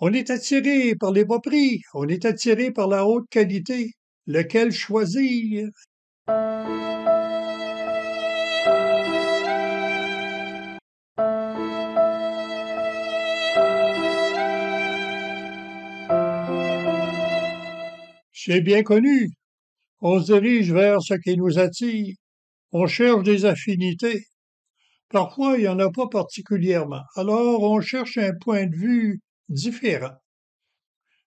On est attiré par les bas prix, on est attiré par la haute qualité. Lequel choisir? C'est bien connu. On se dirige vers ce qui nous attire. On cherche des affinités. Parfois, il n'y en a pas particulièrement. Alors, on cherche un point de vue différents.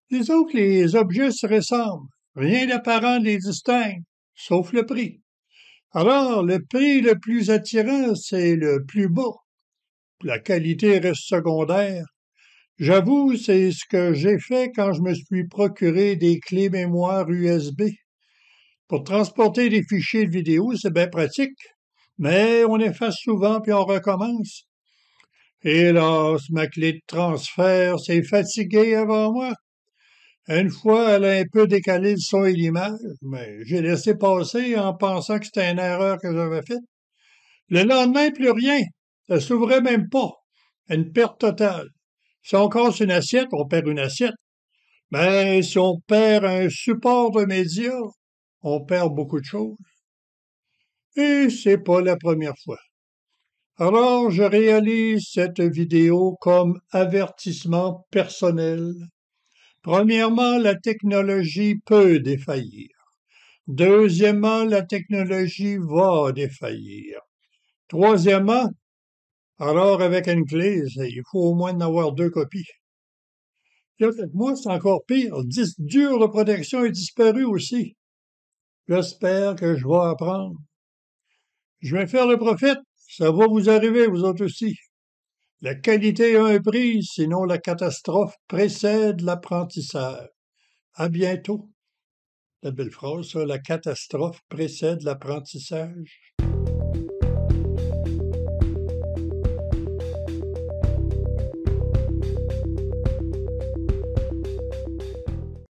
Les autres, les objets se ressemblent. Rien d'apparent les distingue, sauf le prix. Alors, le prix le plus attirant, c'est le plus bas. La qualité reste secondaire. J'avoue, c'est ce que j'ai fait quand je me suis procuré des clés mémoire USB. Pour transporter des fichiers de vidéo, c'est bien pratique, mais on efface souvent puis on recommence. Hélas, ma clé de transfert s'est fatiguée avant moi. Une fois, elle a un peu décalé le son et l'image, mais j'ai laissé passer en pensant que c'était une erreur que j'avais faite. Le lendemain, plus rien. Ça s'ouvrait même pas. Une perte totale. Si on casse une assiette, on perd une assiette. Mais si on perd un support de médias, on perd beaucoup de choses. Et c'est pas la première fois. Alors, je réalise cette vidéo comme avertissement personnel. Premièrement, la technologie peut défaillir. Deuxièmement, la technologie va défaillir. Troisièmement, alors avec une clé, il faut au moins en avoir deux copies. moi, c'est encore pire. Dur de protection est disparu aussi. J'espère que je vais apprendre. Je vais faire le prophète ça va vous arriver, vous autres aussi. La qualité a un prix, sinon la catastrophe précède l'apprentissage. À bientôt. La belle phrase, sur la catastrophe précède l'apprentissage.